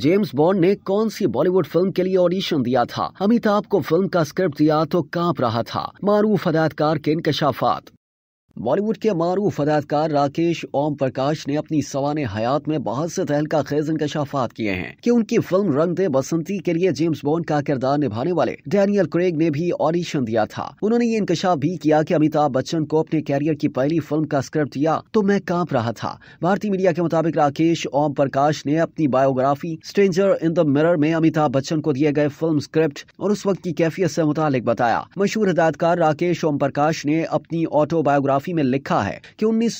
James bond ने कौन सी Bollywood film के लिए ऑडिशन दिया था अमिताभ को फिल्म का स्क्रिप्ट दिया तो कांप रहा था मारूफ अदायतकार के इनकशाफ़ात बॉलीवुड के मारूफ अदाकार राकेश ओम प्रकाश ने अपनी सवान हयात में बहुत से तहलका खेज इंकशाफात किए हैं कि उनकी फिल्म रंग दे बसंती के लिए जेम्स बॉन्ड का किरदार निभाने वाले डैनियल क्रेग ने भी ऑडिशन दिया था उन्होंने ये इंकशाफ भी किया कि अमिताभ बच्चन को अपने कैरियर की पहली फिल्म का स्क्रिप्ट दिया तो मैं कांप रहा था भारतीय मीडिया के मुताबिक राकेश ओम प्रकाश ने अपनी biography stranger in the mirror में अमिताभ बच्चन को दिए गए फिल्म स्क्रिप्ट और उस वक्त की कैफियत ऐसी मुतालिक बताया मशहूर हदायतकार राकेश ओम प्रकाश ने अपनी ऑटोबायोग्राफी बायोग्राफी में लिखा है कि उन्नीस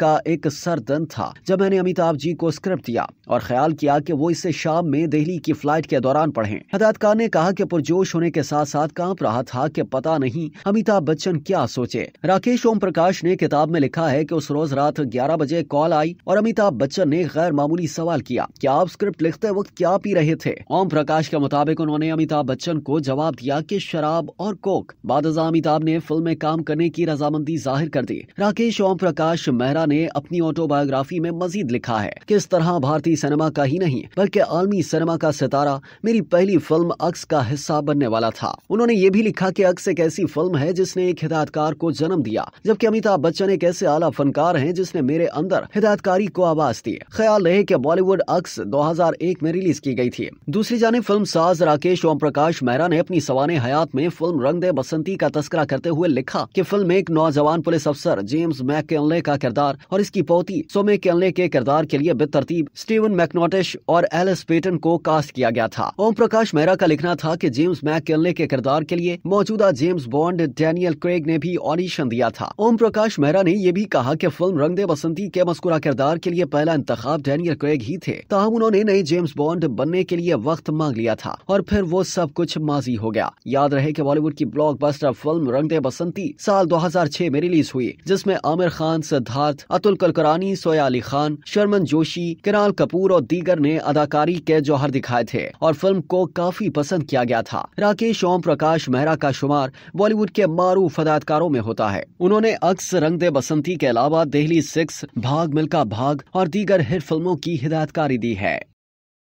का एक सर दिन था जब मैंने अमिताभ जी को स्क्रिप्ट दिया और ख्याल किया कि वो इसे शाम में दिल्ली की फ्लाइट के दौरान पढ़े हदायतकार ने कहा कि पुरजोश होने के साथ साथ कांप रहा था कि पता नहीं अमिताभ बच्चन क्या सोचे राकेश ओम प्रकाश ने किताब में लिखा है कि उस रोज रात ग्यारह बजे कॉल आई और अमिताभ बच्चन ने गैर मामूली सवाल किया कि आप स्क्रिप्ट लिखते वक्त क्या पी रहे थे ओम प्रकाश के मुताबिक उन्होंने अमिताभ बच्चन को जवाब दिया कि शराब और कोक बाद अमिताभ ने फिल्म में काम करने की रजामंदी जाहिर कर दी राकेश ओम प्रकाश मेहरा ने अपनी ऑटोबायोग्राफी में मजीद लिखा है किस तरह भारतीय सिनेमा का ही नहीं बल्कि आलमी सिनेमा का सितारा मेरी पहली फिल्म अक्स का हिस्सा बनने वाला था उन्होंने ये भी लिखा की अक्स एक ऐसी फिल्म है जिसने एक हिदायतकार को जन्म दिया जबकि अमिताभ बच्चन एक ऐसे आला फनकार है जिसने मेरे अंदर हिदायतकारी को आवाज दी ख्याल रहे की बॉलीवुड अक्स दो में रिलीज की गयी थी दूसरी जाने फिल्म साज राकेश ओम प्रकाश मेहरा ने अपनी सवान हयात में फिल्म रंग दे बसंती का तस्करा करते हुए लिखा की फिल्म एक नौजवान पुलिस पुलिस अफसर जेम्स मैकेले का किरदार और इसकी पोती सोमे केले के किरदार के लिए बेतरतीब स्टीवन मैकनोटिश और एलिस पेटन को कास्ट किया गया था ओम प्रकाश मेहरा का लिखना था कि जेम्स मैकेले के किरदार के लिए मौजूदा जेम्स बॉन्ड डेनियल क्रेग ने भी ऑडिशन दिया था ओम प्रकाश मेहरा ने यह भी कहा कि फिल्म रंगदे बसंती के मस्कुरा किरदार के लिए पहला इंतखाब डेनियल क्रेग ही थे तहम उन्होंने नए जेम्स बॉन्ड बनने के लिए वक्त मांग लिया था और फिर वो सब कुछ माजी हो गया याद रहे की बॉलीवुड की ब्लॉकबस्टर फिल्म रंगदे बसंती साल 2006 में रिलीज रिलीज हुई जिसमें आमिर खान सिद्धार्थ अतुल कलकरानी सोया अली खान शर्मन जोशी किराल कपूर और दीगर ने अदाकारी के जौहर दिखाए थे और फिल्म को काफी पसंद किया गया था राकेश ओम प्रकाश मेहरा का शुमार बॉलीवुड के मारूफ अदाकारों में होता है उन्होंने अक्स रंग दे बसंती के अलावा दिल्ली सिक्स भाग मिल्का भाग और दीगर हिट फिल्मों की हिदायतकारी दी है